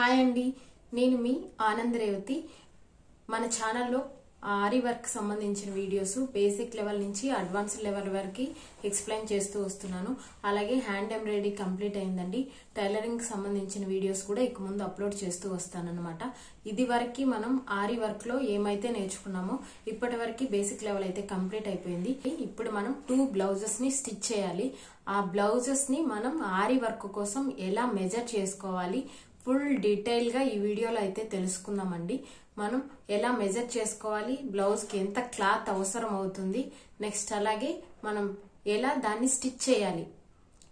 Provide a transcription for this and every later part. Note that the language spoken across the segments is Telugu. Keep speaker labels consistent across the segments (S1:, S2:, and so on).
S1: హాయ్ అండి నేను మీ ఆనంద రేవతి మన ఛానల్లో ఆరి వర్క్ సంబంధించిన వీడియోస్ బేసిక్ లెవెల్ నుంచి అడ్వాన్స్ లెవెల్ వరకు ఎక్స్ప్లెయిన్ చేస్తూ వస్తున్నాను అలాగే హ్యాండ్ ఎంబ్రాయిడరీ కంప్లీట్ అయిందండి టైలరింగ్ సంబంధించిన వీడియోస్ కూడా ఇక ముందు అప్లోడ్ చేస్తూ వస్తానన్నమాట ఇది వరకు మనం ఆరి వర్క్లో ఏమైతే నేర్చుకున్నామో ఇప్పటి వరకు బేసిక్ లెవెల్ అయితే కంప్లీట్ అయిపోయింది ఇప్పుడు మనం టూ బ్లౌజెస్ని స్టిచ్ చేయాలి ఆ బ్లౌజెస్ని మనం ఆరి వర్క్ కోసం ఎలా మెజర్ చేసుకోవాలి ఫుల్ డీటెయిల్గా ఈ వీడియోలో అయితే తెలుసుకుందామండి మనం ఎలా మెజర్ చేసుకోవాలి బ్లౌజ్కి ఎంత క్లాత్ అవసరం అవుతుంది నెక్స్ట్ అలాగే మనం ఎలా దాన్ని స్టిచ్ చేయాలి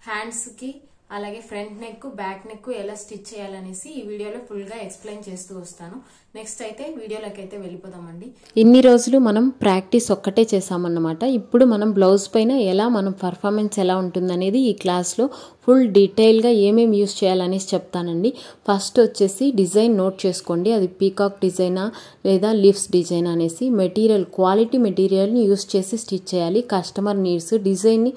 S1: హ్యాండ్స్కి అలాగే ఫ్రంట్ నెక్ బ్యాక్ నెక్ ఎలా స్టిచ్ చేయాలనేసి ఈ వీడియోలో ఫుల్గా ఎక్స్ప్లెయిన్ చేస్తూ వస్తాను నెక్స్ట్ అయితే వీడియోలోకి అయితే వెళ్ళిపోదామండి ఇన్ని రోజులు మనం ప్రాక్టీస్ ఒక్కటే చేసామన్నమాట ఇప్పుడు మనం బ్లౌజ్ పైన ఎలా మనం పర్ఫార్మెన్స్ ఎలా ఉంటుందనేది ఈ క్లాస్లో ఫుల్ డీటెయిల్గా ఏమేమి యూస్ చేయాలనేసి చెప్తానండి ఫస్ట్ వచ్చేసి డిజైన్ నోట్ చేసుకోండి అది పీకాక్ డిజైనా లేదా లిఫ్ట్స్ డిజైన్ అనేసి మెటీరియల్ క్వాలిటీ మెటీరియల్ని యూస్ చేసి స్టిచ్ చేయాలి కస్టమర్ నీడ్స్ డిజైన్ని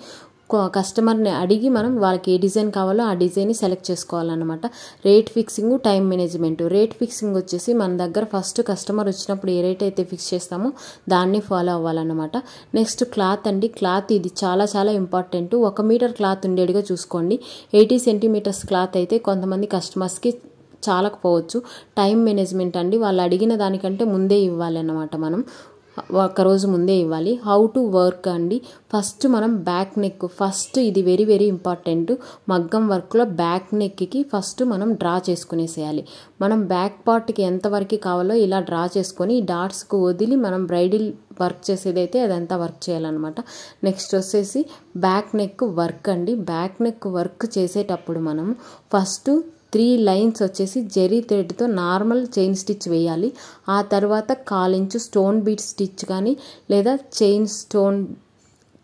S1: కస్టమర్ని అడిగి మనం వాళ్ళకి ఏ డిజైన్ కావాలో ఆ డిజైన్ని సెలెక్ట్ చేసుకోవాలన్నమాట rate fixing time management rate fixing వచ్చేసి మన దగ్గర ఫస్ట్ కస్టమర్ వచ్చినప్పుడు ఏ రేట్ అయితే ఫిక్స్ చేస్తామో దాన్ని ఫాలో అవ్వాలన్నమాట నెక్స్ట్ క్లాత్ అండి క్లాత్ ఇది చాలా చాలా ఇంపార్టెంట్ ఒక మీటర్ క్లాత్ ఉండేట్టుగా చూసుకోండి ఎయిటీ సెంటీమీటర్స్ క్లాత్ అయితే కొంతమంది కస్టమర్స్కి చాలకపోవచ్చు టైం మేనేజ్మెంట్ అండి వాళ్ళు అడిగిన దానికంటే ముందే ఇవ్వాలన్నమాట మనం రోజు ముందే ఇవ్వాలి హౌ టు వర్క్ అండి ఫస్ట్ మనం బ్యాక్ నెక్ ఫస్ట్ ఇది వెరీ వెరీ ఇంపార్టెంట్ మగ్గం వర్క్లో బ్యాక్ నెక్కి ఫస్ట్ మనం డ్రా చేసుకునేసేయాలి మనం బ్యాక్ పార్ట్కి ఎంతవరకు కావాలో ఇలా డ్రా చేసుకొని ఈ డాట్స్కు వదిలి మనం బ్రైడల్ వర్క్ చేసేదైతే అదంతా వర్క్ చేయాలన్నమాట నెక్స్ట్ వచ్చేసి బ్యాక్ నెక్ వర్క్ అండి బ్యాక్ నెక్ వర్క్ చేసేటప్పుడు మనం ఫస్ట్ త్రీ లైన్స్ వచ్చేసి జెరీ థ్రెడ్తో నార్మల్ చైన్ స్టిచ్ వేయాలి ఆ తర్వాత కాలించు స్టోన్ బీట్ స్టిచ్ కానీ లేదా చైన్ స్టోన్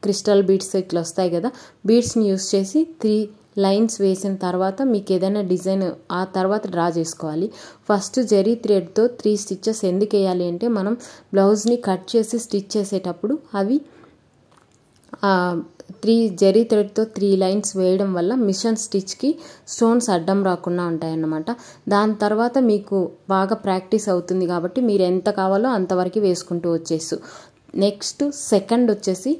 S1: క్రిస్టల్ బీడ్స్ ఇట్లా వస్తాయి కదా బీట్స్ని యూస్ చేసి త్రీ లైన్స్ వేసిన తర్వాత మీకు ఏదైనా డిజైన్ ఆ తర్వాత డ్రా చేసుకోవాలి ఫస్ట్ జరీ థ్రెడ్తో త్రీ స్టిచ్చెస్ ఎందుకు వేయాలి అంటే మనం బ్లౌజ్ని కట్ చేసి స్టిచ్ చేసేటప్పుడు అవి త్రీ జరీ థ్రెడ్తో త్రీ లైన్స్ వేయడం వల్ల మిషన్ స్టిచ్కి స్టోన్స్ అడ్డం రాకుండా ఉంటాయన్నమాట దాని తర్వాత మీకు బాగా ప్రాక్టీస్ అవుతుంది కాబట్టి మీరు ఎంత కావాలో అంతవరకు వేసుకుంటూ వచ్చేసు నెక్స్ట్ సెకండ్ వచ్చేసి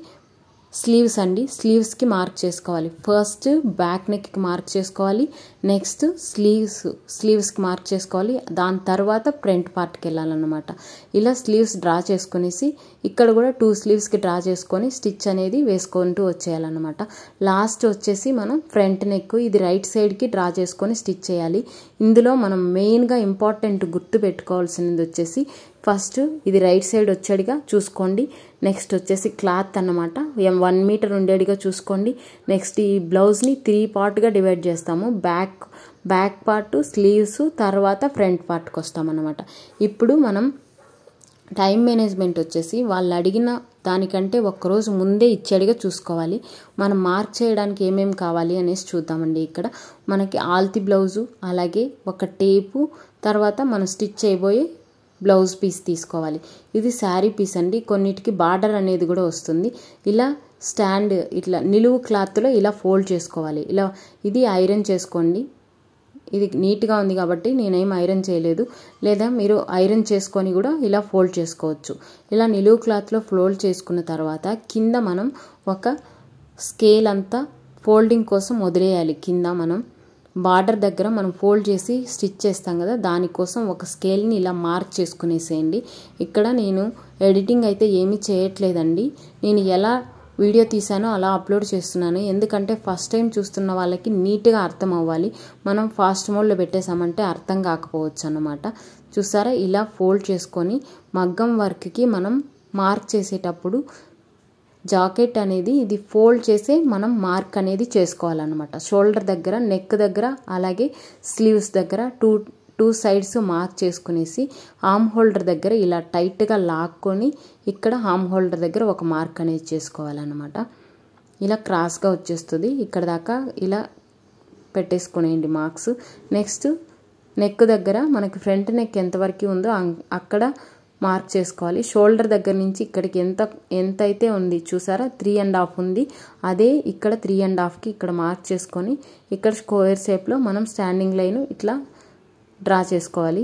S1: స్లీవ్స్ అండి స్లీవ్స్కి మార్క్ చేసుకోవాలి ఫస్ట్ బ్యాక్ నెక్కి మార్క్ చేసుకోవాలి నెక్స్ట్ స్లీవ్స్ స్లీవ్స్కి మార్క్ చేసుకోవాలి దాని తర్వాత ఫ్రంట్ పార్ట్కి వెళ్ళాలన్నమాట ఇలా స్లీవ్స్ డ్రా చేసుకునేసి ఇక్కడ కూడా టూ స్లీవ్స్కి డ్రా చేసుకొని స్టిచ్ అనేది వేసుకుంటూ వచ్చేయాలన్నమాట లాస్ట్ వచ్చేసి మనం ఫ్రంట్ నెక్ ఇది రైట్ సైడ్కి డ్రా చేసుకొని స్టిచ్ చేయాలి ఇందులో మనం మెయిన్గా ఇంపార్టెంట్ గుర్తు పెట్టుకోవాల్సినది వచ్చేసి ఫస్ట్ ఇది రైట్ సైడ్ వచ్చేడిగా చూసుకోండి నెక్స్ట్ వచ్చేసి క్లాత్ అనమాట వన్ మీటర్ ఉండేడిగా చూసుకోండి నెక్స్ట్ ఈ బ్లౌజ్ని త్రీ పార్ట్గా డివైడ్ చేస్తాము back back back part sleeves తర్వాత ఫ్రంట్ పార్ట్కి వస్తామన్నమాట ఇప్పుడు మనం టైం మేనేజ్మెంట్ వచ్చేసి వాళ్ళు అడిగిన దానికంటే ఒక్కరోజు ముందే ఇచ్చేడిగా చూసుకోవాలి మనం మార్క్ చేయడానికి ఏమేమి కావాలి అనేసి చూద్దామండి ఇక్కడ మనకి ఆల్తి బ్లౌజు అలాగే ఒక టేపు తర్వాత మనం స్టిచ్ చేయబోయే బ్లౌజ్ పీస్ తీసుకోవాలి ఇది శారీ పీస్ అండి కొన్నిటికి బార్డర్ అనేది కూడా వస్తుంది ఇలా స్టాండ్ ఇట్లా నిలువు క్లాత్లో ఇలా ఫోల్డ్ చేసుకోవాలి ఇలా ఇది ఐరన్ చేసుకోండి ఇది నీట్గా ఉంది కాబట్టి నేనేం ఐరన్ చేయలేదు లేదా మీరు ఐరన్ చేసుకొని కూడా ఇలా ఫోల్డ్ చేసుకోవచ్చు ఇలా నిలువు క్లాత్లో ఫోల్డ్ చేసుకున్న తర్వాత కింద మనం ఒక స్కేల్ అంతా ఫోల్డింగ్ కోసం వదిలేయాలి కింద మనం బార్డర్ దగ్గర మనం ఫోల్డ్ చేసి స్టిచ్ చేస్తాం కదా దానికోసం ఒక స్కేల్ని ఇలా మార్క్ చేసుకునేసేయండి ఇక్కడ నేను ఎడిటింగ్ అయితే ఏమీ చేయట్లేదండి నేను ఎలా వీడియో తీసానో అలా అప్లోడ్ చేస్తున్నాను ఎందుకంటే ఫస్ట్ టైం చూస్తున్న వాళ్ళకి నీట్గా అర్థం అవ్వాలి మనం ఫాస్ట్ మోడ్లో పెట్టేసామంటే అర్థం కాకపోవచ్చు అన్నమాట చూసారా ఇలా ఫోల్డ్ చేసుకొని మగ్గం వర్క్కి మనం మార్క్ చేసేటప్పుడు జాకెట్ అనేది ఇది ఫోల్డ్ చేసే మనం మార్క్ అనేది చేసుకోవాలన్నమాట షోల్డర్ దగ్గర నెక్ దగ్గర అలాగే స్లీవ్స్ దగ్గర టూ టూ సైడ్స్ మార్క్ చేసుకునేసి ఆమ్ హోల్డర్ దగ్గర ఇలా టైట్గా లాక్కొని ఇక్కడ ఆమ్ హోల్డర్ దగ్గర ఒక మార్క్ అనేది చేసుకోవాలన్నమాట ఇలా క్రాస్గా వచ్చేస్తుంది ఇక్కడ దాకా ఇలా పెట్టేసుకునేయండి మార్క్స్ నెక్స్ట్ నెక్ దగ్గర మనకి ఫ్రంట్ నెక్ ఎంతవరకు ఉందో అక్కడ మార్క్ చేసుకోవాలి షోల్డర్ దగ్గర నుంచి ఇక్కడికి ఎంత ఎంత అయితే ఉంది చూసారా త్రీ అండ్ హాఫ్ ఉంది అదే ఇక్కడ త్రీ అండ్ హాఫ్కి ఇక్కడ మార్క్ చేసుకొని ఇక్కడ స్క్వేర్ షేప్లో మనం స్టాండింగ్ లైన్ ఇట్లా డ్రా చేసుకోవాలి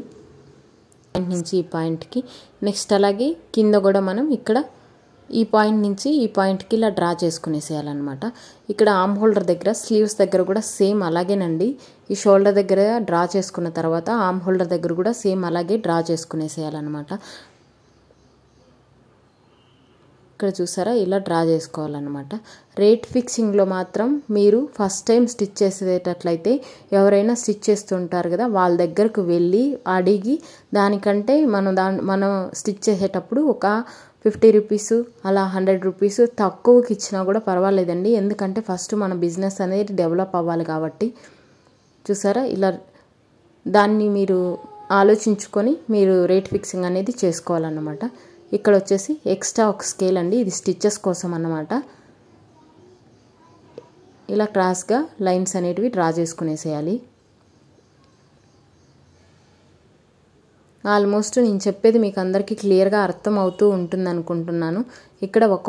S1: పాయింట్ నుంచి ఈ పాయింట్కి నెక్స్ట్ అలాగే కింద కూడా మనం ఇక్కడ ఈ పాయింట్ నుంచి ఈ పాయింట్కి ఇలా డ్రా చేసుకునేసేయాలన్నమాట ఇక్కడ ఆమ్ హోల్డర్ దగ్గర స్లీవ్స్ దగ్గర కూడా సేమ్ అలాగేనండి ఈ షోల్డర్ దగ్గర డ్రా చేసుకున్న తర్వాత ఆమ్ హోల్డర్ దగ్గర కూడా సేమ్ అలాగే డ్రా చేసుకునేసేయాలన్నమాట ఇక్కడ చూసారా ఇలా డ్రా చేసుకోవాలన్నమాట రేట్ ఫిక్సింగ్లో మాత్రం మీరు ఫస్ట్ టైం స్టిచ్ చేసేటట్లయితే ఎవరైనా స్టిచ్ చేస్తుంటారు కదా వాళ్ళ దగ్గరకు వెళ్ళి అడిగి దానికంటే మనం దా మనం స్టిచ్ చేసేటప్పుడు ఒక ఫిఫ్టీ రూపీస్ అలా హండ్రెడ్ రూపీస్ తక్కువకి ఇచ్చినా కూడా పర్వాలేదండి ఎందుకంటే ఫస్ట్ మన బిజినెస్ అనేది డెవలప్ అవ్వాలి కాబట్టి చూసారా ఇలా దాన్ని మీరు ఆలోచించుకొని మీరు రేట్ ఫిక్సింగ్ అనేది చేసుకోవాలన్నమాట ఇక్కడ వచ్చేసి ఎక్స్ట్రా ఒక స్కేల్ అండి ఇది స్టిచ్చెస్ కోసం అన్నమాట ఇలా క్రాస్గా లైన్స్ అనేటివి డ్రా చేసుకునేసేయాలి ఆల్మోస్ట్ నేను చెప్పేది మీకు అందరికీ క్లియర్గా అర్థం అవుతూ ఉంటుంది అనుకుంటున్నాను ఇక్కడ ఒక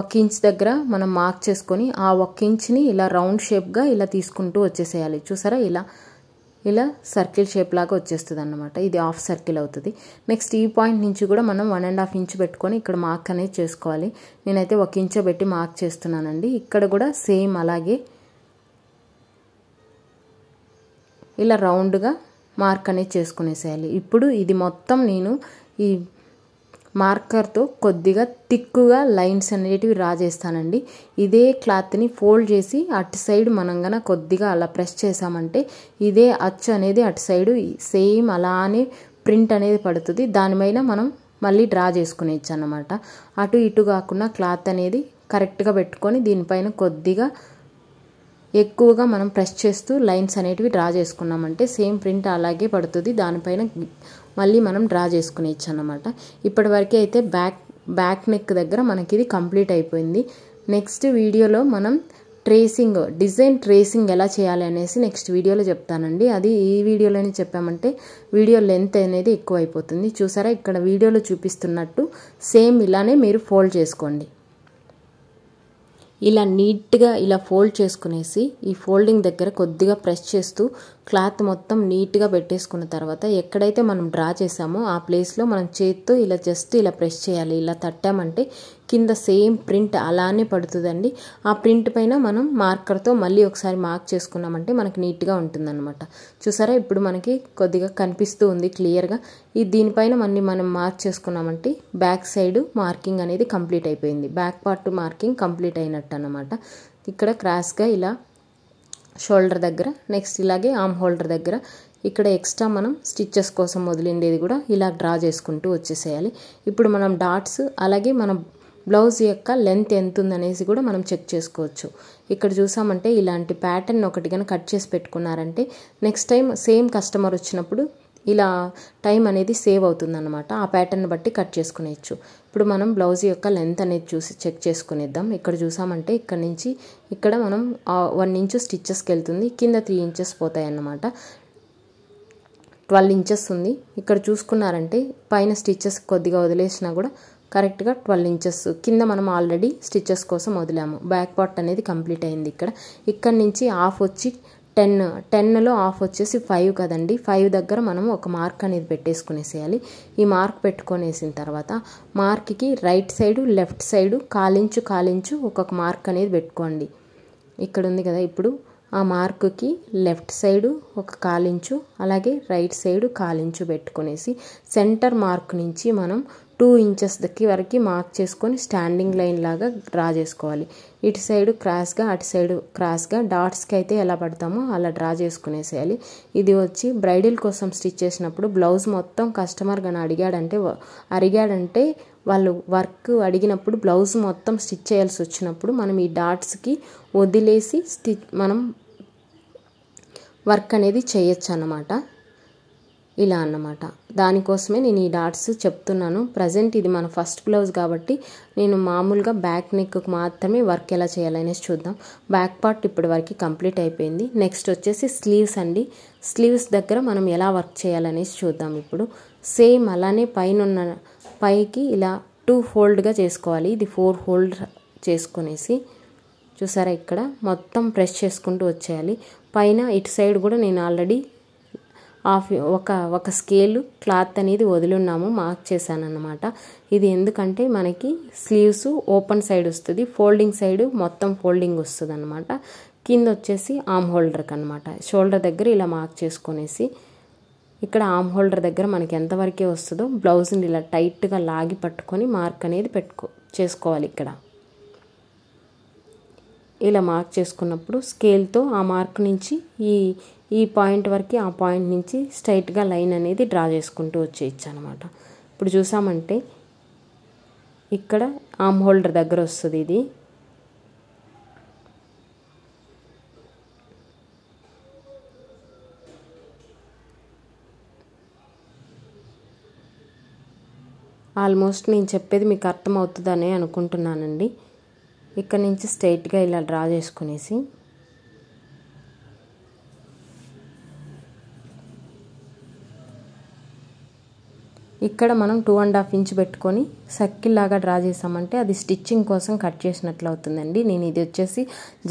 S1: ఒక ఇంచ్ దగ్గర మనం మార్క్ చేసుకొని ఆ ఒక్క ఇంచ్ని ఇలా రౌండ్ షేప్గా ఇలా తీసుకుంటూ వచ్చేసేయాలి చూసారా ఇలా ఇలా సర్కిల్ షేప్ లాగా వచ్చేస్తుంది అనమాట ఇది హాఫ్ సర్కిల్ అవుతుంది నెక్స్ట్ ఈ పాయింట్ నుంచి కూడా మనం వన్ అండ్ హాఫ్ ఇంచ్ పెట్టుకొని ఇక్కడ మార్క్ అనేది చేసుకోవాలి నేనైతే ఒక ఇంచో పెట్టి మార్క్ చేస్తున్నానండి ఇక్కడ కూడా సేమ్ అలాగే ఇలా రౌండ్గా మార్క్ అనేది చేసుకునేసేయాలి ఇప్పుడు ఇది మొత్తం నేను ఈ మార్కర్తో కొద్దిగా తిక్కుగా లైన్స్ అనేటివి డ్రా చేస్తానండి ఇదే క్లాత్ని ఫోల్డ్ చేసి అటు సైడ్ మనం గన కొద్దిగా అలా ప్రెస్ చేసామంటే ఇదే అచ్చు అనేది అటు సైడ్ సేమ్ అలానే ప్రింట్ అనేది పడుతుంది దానిపైన మనం మళ్ళీ డ్రా చేసుకునేచ్చు అన్నమాట అటు ఇటు కాకుండా క్లాత్ అనేది కరెక్ట్గా పెట్టుకొని దీనిపైన కొద్దిగా ఎక్కువగా మనం ప్రెస్ చేస్తూ లైన్స్ అనేటివి డ్రా చేసుకున్నామంటే సేమ్ ప్రింట్ అలాగే పడుతుంది దానిపైన మళ్ళీ మనం డ్రా చేసుకునేయచ్చు అనమాట ఇప్పటివరకు అయితే బ్యాక్ బ్యాక్ నెక్ దగ్గర మనకి ఇది కంప్లీట్ అయిపోయింది నెక్స్ట్ వీడియోలో మనం ట్రేసింగ్ డిజైన్ ట్రేసింగ్ ఎలా చేయాలి అనేసి నెక్స్ట్ వీడియోలో చెప్తానండి అది ఈ వీడియోలోనే చెప్పామంటే వీడియో లెంత్ అనేది ఎక్కువ అయిపోతుంది చూసారా ఇక్కడ వీడియోలో చూపిస్తున్నట్టు సేమ్ ఇలానే మీరు ఫోల్డ్ చేసుకోండి ఇలా నీట్గా ఇలా ఫోల్డ్ చేసుకునేసి ఈ ఫోల్డింగ్ దగ్గర కొద్దిగా ప్రెస్ చేస్తూ క్లాత్ మొత్తం నీట్గా పెట్టేసుకున్న తర్వాత ఎక్కడైతే మనం డ్రా చేసామో ఆ ప్లేస్లో మనం చేత్తో ఇలా జస్ట్ ఇలా ప్రెస్ చేయాలి ఇలా తట్టామంటే కింద సేమ్ ప్రింట్ అలానే పడుతుందండి ఆ ప్రింట్ పైన మనం మార్కర్తో మళ్ళీ ఒకసారి మార్క్ చేసుకున్నామంటే మనకి నీట్గా ఉంటుందన్నమాట చూసారా ఇప్పుడు మనకి కొద్దిగా కనిపిస్తూ ఉంది క్లియర్గా ఈ దీనిపైన మళ్ళీ మనం మార్క్ చేసుకున్నామంటే బ్యాక్ సైడ్ మార్కింగ్ అనేది కంప్లీట్ అయిపోయింది బ్యాక్ పార్ట్ మార్కింగ్ కంప్లీట్ అయినట్టు అనమాట ఇక్కడ క్రాస్గా ఇలా షోల్డర్ దగ్గర నెక్స్ట్ ఇలాగే ఆమ్ హోల్డర్ దగ్గర ఇక్కడ ఎక్స్ట్రా మనం స్టిచ్చెస్ కోసం వదిలిండేది కూడా ఇలా డ్రా చేసుకుంటూ వచ్చేసేయాలి ఇప్పుడు మనం డాట్స్ అలాగే మనం బ్లౌజ్ యొక్క లెంత్ ఎంత ఉందనేసి కూడా మనం చెక్ చేసుకోవచ్చు ఇక్కడ చూసామంటే ఇలాంటి ప్యాటర్న్ ఒకటి కనుక కట్ చేసి పెట్టుకున్నారంటే నెక్స్ట్ టైం సేమ్ కస్టమర్ వచ్చినప్పుడు ఇలా టైం అనేది సేవ్ అవుతుందన్నమాట ఆ ప్యాటర్న్ బట్టి కట్ చేసుకునేయచ్చు ఇప్పుడు మనం బ్లౌజ్ యొక్క లెంత్ అనేది చూసి చెక్ చేసుకునేద్దాం ఇక్కడ చూసామంటే ఇక్కడ నుంచి ఇక్కడ మనం వన్ ఇంచు స్టిచ్చెస్కి వెళ్తుంది కింద త్రీ ఇంచెస్ పోతాయి అన్నమాట ట్వెల్వ్ ఇంచెస్ ఉంది ఇక్కడ చూసుకున్నారంటే పైన స్టిచ్చెస్ కొద్దిగా వదిలేసినా కూడా కరెక్ట్గా ట్వెల్వ్ ఇంచెస్ కింద మనం ఆల్రెడీ స్టిచ్చెస్ కోసం వదిలాము బ్యాక్ పార్ట్ అనేది కంప్లీట్ అయింది ఇక్కడ ఇక్కడ నుంచి ఆఫ్ వచ్చి టెన్ టెన్లో ఆఫ్ వచ్చేసి ఫైవ్ కదండి ఫైవ్ దగ్గర మనం ఒక మార్క్ అనేది పెట్టేసుకునేసేయాలి ఈ మార్క్ పెట్టుకునేసిన తర్వాత మార్క్కి రైట్ సైడు లెఫ్ట్ సైడు కాలించు కాలించు ఒక్కొక్క మార్క్ అనేది పెట్టుకోండి ఇక్కడ ఉంది కదా ఇప్పుడు ఆ మార్క్కి లెఫ్ట్ సైడు ఒక కాలించు అలాగే రైట్ సైడు కాలించు పెట్టుకునేసి సెంటర్ మార్క్ నుంచి మనం టూ ఇంచెస్ దక్కి వరకు మార్క్ చేసుకొని స్టాండింగ్ లైన్ లాగా డ్రా చేసుకోవాలి ఇటు సైడ్ క్రాస్గా అటు సైడ్ క్రాస్గా డాట్స్కి అయితే ఎలా పడతామో అలా డ్రా చేసుకునేసేయాలి ఇది వచ్చి బ్రైడల్ కోసం స్టిచ్ చేసినప్పుడు బ్లౌజ్ మొత్తం కస్టమర్ కానీ అడిగాడంటే అడిగాడంటే వాళ్ళు వర్క్ అడిగినప్పుడు బ్లౌజ్ మొత్తం స్టిచ్ చేయాల్సి వచ్చినప్పుడు మనం ఈ డాట్స్కి వదిలేసి స్టిచ్ మనం వర్క్ అనేది చేయొచ్చు అన్నమాట ఇలా అన్నమాట దానికోసమే నేను ఈ డాట్స్ చెప్తున్నాను ప్రజెంట్ ఇది మన ఫస్ట్ బ్లౌజ్ కాబట్టి నేను మామూలుగా బ్యాక్ నెక్కు మాత్రమే వర్క్ ఎలా చేయాలనేసి చూద్దాం బ్యాక్ పార్ట్ ఇప్పటి వరకు కంప్లీట్ అయిపోయింది నెక్స్ట్ వచ్చేసి స్లీవ్స్ అండి స్లీవ్స్ దగ్గర మనం ఎలా వర్క్ చేయాలనేసి చూద్దాం ఇప్పుడు సేమ్ అలానే పైన పైకి ఇలా టూ హోల్డ్గా చేసుకోవాలి ఇది ఫోర్ హోల్డ్ చేసుకునేసి చూసారా ఇక్కడ మొత్తం ప్రెస్ చేసుకుంటూ వచ్చేయాలి పైన ఇటు సైడ్ కూడా నేను ఆల్రెడీ ఆఫ్ ఒక ఒక స్కేలు క్లాత్ అనేది వదిలిన్నాము మార్క్ చేశాను అనమాట ఇది ఎందుకంటే మనకి స్లీవ్స్ ఓపెన్ సైడ్ వస్తుంది ఫోల్డింగ్ సైడ్ మొత్తం ఫోల్డింగ్ వస్తుంది అనమాట కింద వచ్చేసి ఆమ్ హోల్డర్కి అనమాట షోల్డర్ దగ్గర ఇలా మార్క్ చేసుకునేసి ఇక్కడ ఆమ్ హోల్డర్ దగ్గర మనకి ఎంతవరకే వస్తుందో బ్లౌజ్ని ఇలా టైట్గా లాగి పట్టుకొని మార్క్ అనేది పెట్టుకో చేసుకోవాలి ఇక్కడ ఇలా మార్క్ చేసుకున్నప్పుడు స్కేల్తో ఆ మార్క్ నుంచి ఈ ఈ పాయింట్ వరకు ఆ పాయింట్ నుంచి స్ట్రైట్గా లైన్ అనేది డ్రా చేసుకుంటూ వచ్చేయచ్చు అనమాట ఇప్పుడు చూసామంటే ఇక్కడ ఆమ్ హోల్డర్ దగ్గర వస్తుంది ఇది ఆల్మోస్ట్ నేను చెప్పేది మీకు అర్థమవుతుందని అనుకుంటున్నానండి ఇక్కడ నుంచి స్ట్రైట్గా ఇలా డ్రా చేసుకునేసి ఇక్కడ మనం టూ అండ్ హాఫ్ ఇంచ్ పెట్టుకొని లాగా డ్రా చేసామంటే అది స్టిచ్చింగ్ కోసం కట్ చేసినట్లు అవుతుందండి నేను ఇది వచ్చేసి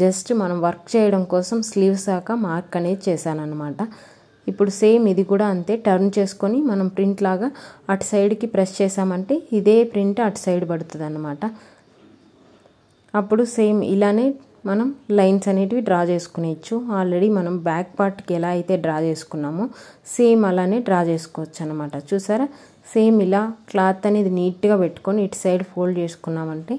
S1: జస్ట్ మనం వర్క్ చేయడం కోసం స్లీవ్స్ దాకా మార్క్ అనేది చేశానమాట ఇప్పుడు సేమ్ ఇది కూడా అంతే టర్న్ చేసుకొని మనం ప్రింట్ లాగా అటు సైడ్కి ప్రెస్ చేసామంటే ఇదే ప్రింట్ అటు సైడ్ పడుతుంది అన్నమాట అప్పుడు సేమ్ ఇలానే మనం లైన్స్ అనేటివి డ్రా చేసుకునేయచ్చు ఆల్రెడీ మనం బ్యాక్ పార్ట్కి ఎలా అయితే డ్రా చేసుకున్నామో సేమ్ అలానే డ్రా చేసుకోవచ్చు అనమాట చూసారా సేమ్ ఇలా క్లాత్ అనేది నీట్గా పెట్టుకొని ఇటు సైడ్ ఫోల్డ్ చేసుకున్నామంటే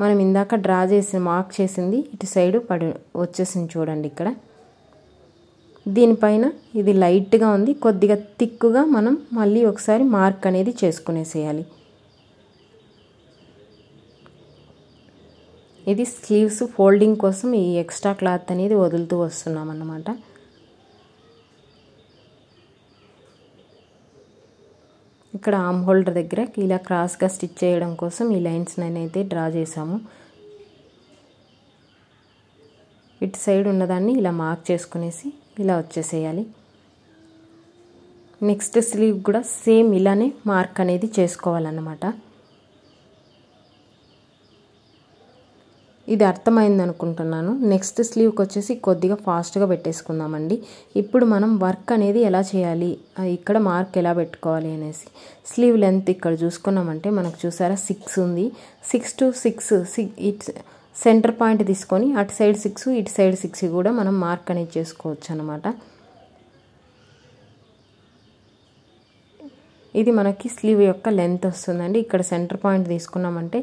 S1: మనం ఇందాక డ్రా చేసి మార్క్ చేసింది ఇటు సైడ్ పడి వచ్చేసింది చూడండి ఇక్కడ దీనిపైన ఇది లైట్గా ఉంది కొద్దిగా తిక్కుగా మనం మళ్ళీ ఒకసారి మార్క్ అనేది చేసుకునేసేయాలి ఇది స్లీవ్స్ ఫోల్డింగ్ కోసం ఈ ఎక్స్ట్రా క్లాత్ అనేది వదులుతూ వస్తున్నాం అన్నమాట ఇక్కడ ఆమ్ హోల్డర్ దగ్గర ఇలా క్రాస్గా స్టిచ్ చేయడం కోసం ఈ లైన్స్ నేనైతే డ్రా చేసాము ఇటు సైడ్ ఉన్నదాన్ని ఇలా మార్క్ చేసుకునేసి ఇలా వచ్చేసేయాలి నెక్స్ట్ స్లీవ్ కూడా సేమ్ ఇలానే మార్క్ అనేది చేసుకోవాలన్నమాట ఇది అర్థమైంది అనుకుంటున్నాను నెక్స్ట్ స్లీవ్కి వచ్చేసి కొద్దిగా ఫాస్ట్గా పెట్టేసుకుందామండి ఇప్పుడు మనం వర్క్ అనేది ఎలా చేయాలి ఇక్కడ మార్క్ ఎలా పెట్టుకోవాలి అనేసి స్లీవ్ లెంత్ ఇక్కడ చూసుకున్నామంటే మనకు చూసారా సిక్స్ ఉంది six to six six it's centre point తీసుకొని అటు సైడ్ సిక్స్ ఇటు సైడ్ సిక్స్ కూడా మనం మార్క్ అనేది చేసుకోవచ్చు అనమాట ఇది మనకి స్లీవ్ యొక్క లెంత్ వస్తుందండి ఇక్కడ సెంటర్ పాయింట్ తీసుకున్నామంటే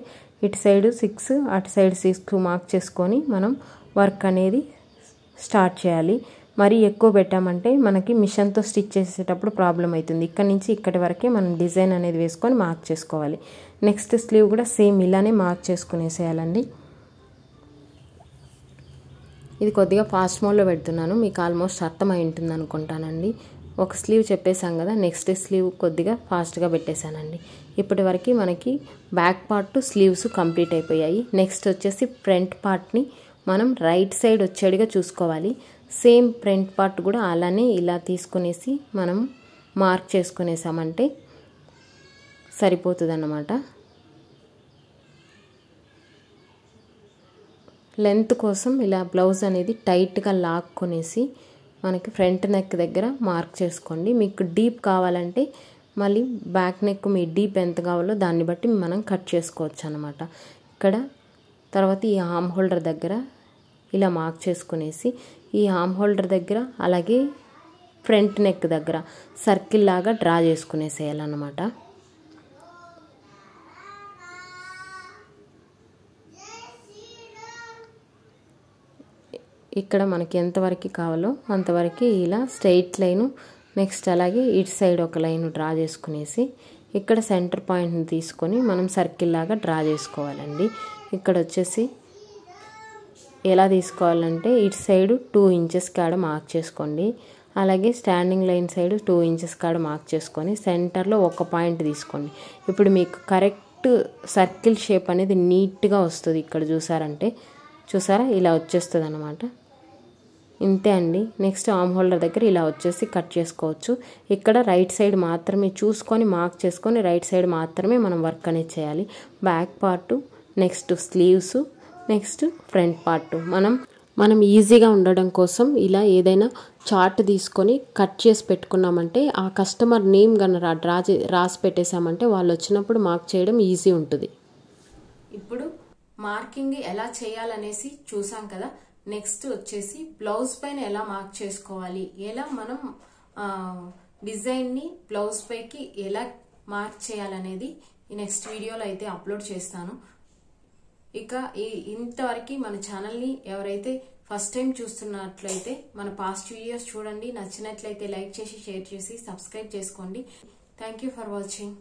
S1: ఇటు సైడ్ సిక్స్ అటు సైడ్ సిక్స్ మార్క్ చేసుకొని మనం వర్క్ అనేది స్టార్ట్ చేయాలి మరి ఎక్కువ పెట్టామంటే మనకి మిషన్తో స్టిచ్ చేసేటప్పుడు ప్రాబ్లం అవుతుంది ఇక్కడ నుంచి ఇక్కడి వరకే మనం డిజైన్ అనేది వేసుకొని మార్క్ చేసుకోవాలి నెక్స్ట్ స్లీవ్ కూడా సేమ్ ఇలానే మార్క్ చేసుకునేసేయాలండి ఇది కొద్దిగా ఫాస్ట్ మోడ్లో పెడుతున్నాను మీకు ఆల్మోస్ట్ అర్థమై ఉంటుంది అనుకుంటానండి ఒక స్లీవ్ చెప్పేశాం కదా నెక్స్ట్ స్లీవ్ కొద్దిగా ఫాస్ట్గా పెట్టేశానండి ఇప్పటి వరకు మనకి బ్యాక్ పార్ట్ స్లీవ్స్ కంప్లీట్ అయిపోయాయి నెక్స్ట్ వచ్చేసి ఫ్రంట్ పార్ట్ని మనం రైట్ సైడ్ వచ్చేడుగా చూసుకోవాలి సేమ్ ఫ్రంట్ పార్ట్ కూడా అలానే ఇలా తీసుకునేసి మనం మార్క్ చేసుకునేసామంటే సరిపోతుందన్నమాట లెంత్ కోసం ఇలా బ్లౌజ్ అనేది టైట్గా లాక్కునేసి మనకి ఫ్రంట్ నెక్ దగ్గర మార్క్ చేసుకోండి మీకు డీప్ కావాలంటే మళ్ళీ బ్యాక్ నెక్ మీ డీప్ ఎంత కావాలో దాన్ని బట్టి మనం కట్ చేసుకోవచ్చు అనమాట ఇక్కడ తర్వాత ఈ హామ్ హోల్డర్ దగ్గర ఇలా మార్క్ చేసుకునేసి ఈ హామ్ హోల్డర్ దగ్గర అలాగే ఫ్రంట్ నెక్ దగ్గర సర్కిల్ లాగా డ్రా చేసుకునేసేయాలన్నమాట ఇక్కడ మనకి ఎంతవరకు కావాలో అంతవరకు ఇలా స్ట్రైట్ లైను నెక్స్ట్ అలాగే ఇటు సైడ్ ఒక లైన్ డ్రా చేసుకునేసి ఇక్కడ సెంటర్ పాయింట్ని తీసుకొని మనం సర్కిల్ లాగా డ్రా చేసుకోవాలండి ఇక్కడ వచ్చేసి ఎలా తీసుకోవాలంటే ఇటు సైడ్ టూ ఇంచెస్ కాడ మార్క్ చేసుకోండి అలాగే standing line side two inches కాడ మార్క్ చేసుకొని సెంటర్లో ఒక పాయింట్ తీసుకోండి ఇప్పుడు మీకు కరెక్ట్ సర్కిల్ షేప్ అనేది నీట్గా వస్తుంది ఇక్కడ చూసారంటే చూసారా ఇలా వచ్చేస్తుంది అన్నమాట ఇంతే అండి నెక్స్ట్ ఆమ్ హోల్డర్ దగ్గర ఇలా వచ్చేసి కట్ చేసుకోవచ్చు ఇక్కడ రైట్ సైడ్ మాత్రమే చూసుకొని మార్క్ చేసుకొని రైట్ సైడ్ మాత్రమే మనం వర్క్ అనేది చేయాలి back part next sleeves next front part మనం మనం ఈజీగా ఉండడం కోసం ఇలా ఏదైనా చార్ట్ తీసుకొని కట్ చేసి పెట్టుకున్నామంటే ఆ కస్టమర్ నేమ్ కనుక డ్రా రాసి పెట్టేశామంటే వాళ్ళు వచ్చినప్పుడు మార్క్ చేయడం ఈజీ ఉంటుంది ఇప్పుడు మార్కింగ్ ఎలా చేయాలనేసి చూసాం కదా నెక్స్ట్ వచ్చేసి బ్లౌజ్ పైన ఎలా మార్క్ చేసుకోవాలి ఎలా మనం డిజైన్ని బ్లౌజ్ పైకి ఎలా మార్క్ చేయాలనేది ఈ నెక్స్ట్ వీడియోలో అయితే అప్లోడ్ చేస్తాను ఇక ఈ ఇంతవరకు మన ఛానల్ని ఎవరైతే ఫస్ట్ టైం చూస్తున్నట్లయితే మన పాస్ట్ వీడియోస్ చూడండి నచ్చినట్లయితే లైక్ చేసి షేర్ చేసి సబ్స్క్రైబ్ చేసుకోండి థ్యాంక్ ఫర్ వాచింగ్